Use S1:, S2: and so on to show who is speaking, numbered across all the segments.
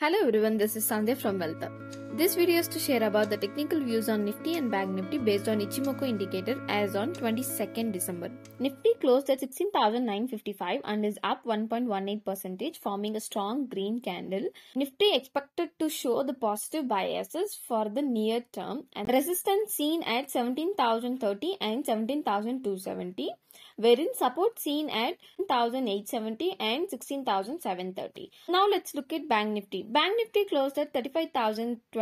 S1: Hello everyone, this is Sandhya from WellPub. This video is to share about the technical views on Nifty and Bank Nifty based on Ichimoku indicator as on 22nd December. Nifty closed at 16,955 and is up 1.18% forming a strong green candle. Nifty expected to show the positive biases for the near term and resistance seen at 17,030 and 17,270 wherein support seen at 1870 and 16730. Now let's look at Bank Nifty. Bank Nifty closed at 35,020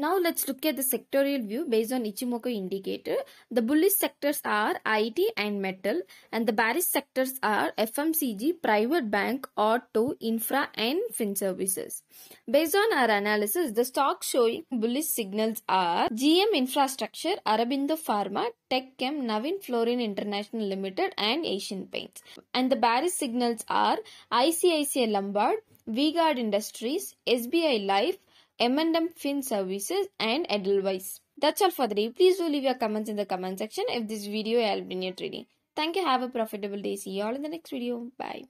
S1: Now let's look at the sectorial view based on Ichimoku indicator. The bullish sectors are IT and metal and the bearish sectors are FMCG, private bank, auto, infra and fin services. Based on our analysis, the stocks showing bullish signals are GM Infrastructure, Arabindo Pharma, TechChem, Navin Fluorine International Limited and Asian Paints. And the bearish signals are ICICI Lombard, Vguard Industries, SBI Life, M&M Fin Services and Edelweiss. That's all for the day. Please do leave your comments in the comment section if this video helped in your trading. Thank you. Have a profitable day. See you all in the next video. Bye.